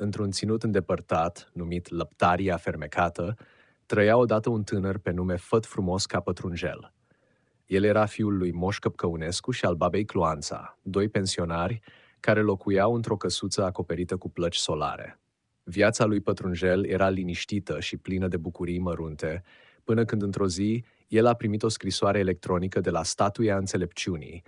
într-un ținut îndepărtat, numit Lăptaria fermecată, trăia odată un tânăr pe nume Făt Frumos ca Pătrunjel. El era fiul lui Moș Căpcăunescu și al babei Cluanța, doi pensionari care locuiau într-o căsuță acoperită cu plăci solare. Viața lui Pătrunjel era liniștită și plină de bucurii mărunte, până când într-o zi el a primit o scrisoare electronică de la statuia înțelepciunii,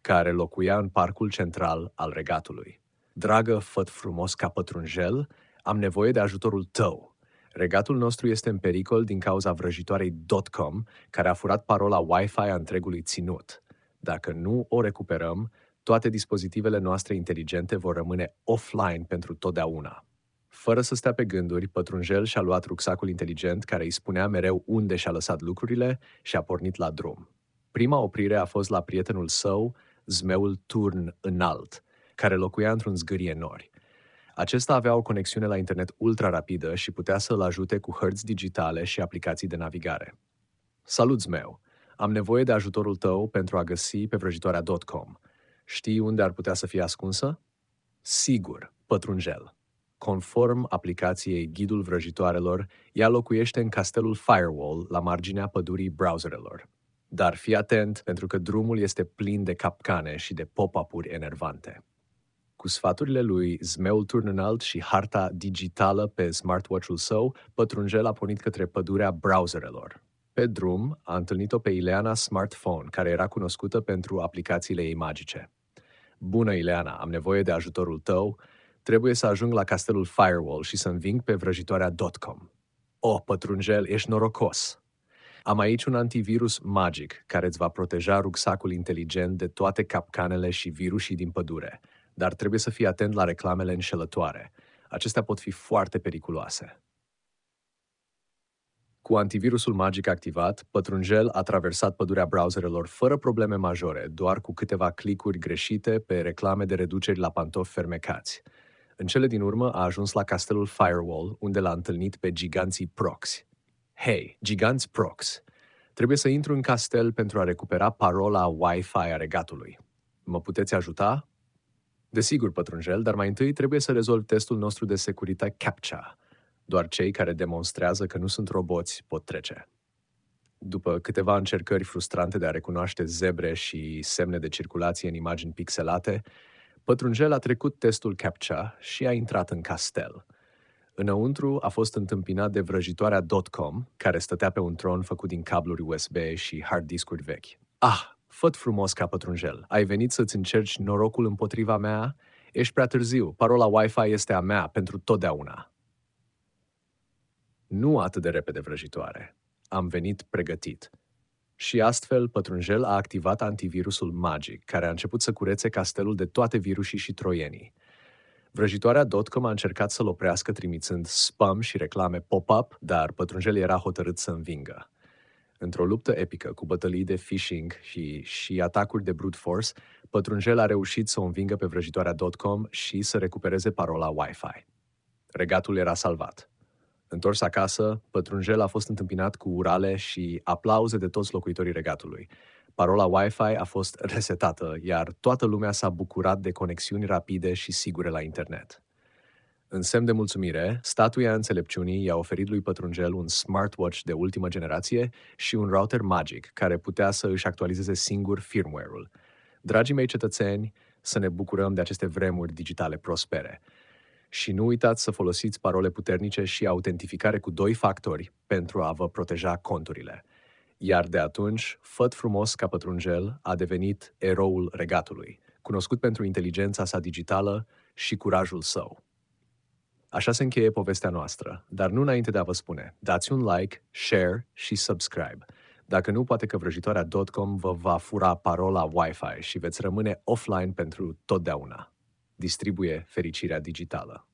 care locuia în parcul central al regatului. Dragă făt frumos ca pătrunjel, am nevoie de ajutorul tău. Regatul nostru este în pericol din cauza vrăjitoarei .com, care a furat parola Wi-Fi a întregului ținut. Dacă nu o recuperăm, toate dispozitivele noastre inteligente vor rămâne offline pentru totdeauna. Fără să stea pe gânduri, pătrunjel și-a luat rucsacul inteligent care îi spunea mereu unde și-a lăsat lucrurile și a pornit la drum. Prima oprire a fost la prietenul său, zmeul turn înalt, care locuia într-un zgârie nori. Acesta avea o conexiune la internet ultra-rapidă și putea să-l ajute cu hărți digitale și aplicații de navigare. Salut, meu! Am nevoie de ajutorul tău pentru a găsi pe vrăjitoarea.com. Știi unde ar putea să fie ascunsă? Sigur, pătrunjel. Conform aplicației Ghidul Vrăjitoarelor, ea locuiește în castelul Firewall, la marginea pădurii browserelor. Dar fii atent, pentru că drumul este plin de capcane și de pop-up-uri enervante. Cu sfaturile lui Zmeul Turn Înalt și harta digitală pe smartwatch-ul său, pătrunjel a pornit către pădurea browserelor. Pe drum, a întâlnit-o pe Ileana Smartphone, care era cunoscută pentru aplicațiile ei magice. Bună, Ileana, am nevoie de ajutorul tău. Trebuie să ajung la castelul Firewall și să înving pe vrăjitoarea .com. O, oh, pătrunjel, ești norocos! Am aici un antivirus magic care îți va proteja rucsacul inteligent de toate capcanele și virusii din pădure – dar trebuie să fii atent la reclamele înșelătoare. Acestea pot fi foarte periculoase. Cu antivirusul magic activat, Pătrunjel a traversat pădurea browserelor fără probleme majore, doar cu câteva clicuri greșite pe reclame de reduceri la pantofi fermecați. În cele din urmă a ajuns la castelul Firewall, unde l-a întâlnit pe giganții Prox. Hei, giganți Prox! Trebuie să intru în castel pentru a recupera parola Wi-Fi a regatului. Mă puteți ajuta? Desigur, pătrunjel, dar mai întâi trebuie să rezolv testul nostru de securitate CAPTCHA. Doar cei care demonstrează că nu sunt roboți pot trece. După câteva încercări frustrante de a recunoaște zebre și semne de circulație în imagini pixelate, Pătrunjel a trecut testul CAPTCHA și a intrat în castel. Înăuntru a fost întâmpinat de vrăjitoarea .com, care stătea pe un tron făcut din cabluri USB și hard discuri vechi. Ah, Făt frumos ca pătrunjel. Ai venit să-ți încerci norocul împotriva mea? Ești prea târziu. Parola Wi-Fi este a mea pentru totdeauna. Nu atât de repede vrăjitoare. Am venit pregătit. Și astfel, pătrunjel a activat antivirusul magic, care a început să curețe castelul de toate virusii și troienii. Vrăjitoarea Dotcom a încercat să-l oprească trimițând spam și reclame pop-up, dar pătrunjel era hotărât să învingă. Într-o luptă epică cu bătălii de phishing și, și atacuri de brute force, Pătrunjel a reușit să o învingă pe .com și să recupereze parola Wi-Fi. Regatul era salvat. Întors acasă, Pătrunjel a fost întâmpinat cu urale și aplauze de toți locuitorii regatului. Parola Wi-Fi a fost resetată, iar toată lumea s-a bucurat de conexiuni rapide și sigure la internet. În semn de mulțumire, statuia înțelepciunii i-a oferit lui Pătrunjel un smartwatch de ultimă generație și un router magic care putea să își actualizeze singur firmware-ul. Dragii mei cetățeni, să ne bucurăm de aceste vremuri digitale prospere. Și nu uitați să folosiți parole puternice și autentificare cu doi factori pentru a vă proteja conturile. Iar de atunci, Făt Frumos ca Pătrunjel a devenit eroul regatului, cunoscut pentru inteligența sa digitală și curajul său. Așa se încheie povestea noastră, dar nu înainte de a vă spune, dați un like, share și subscribe. Dacă nu, poate că vrăjitoarea.com vă va fura parola Wi-Fi și veți rămâne offline pentru totdeauna. Distribuie fericirea digitală.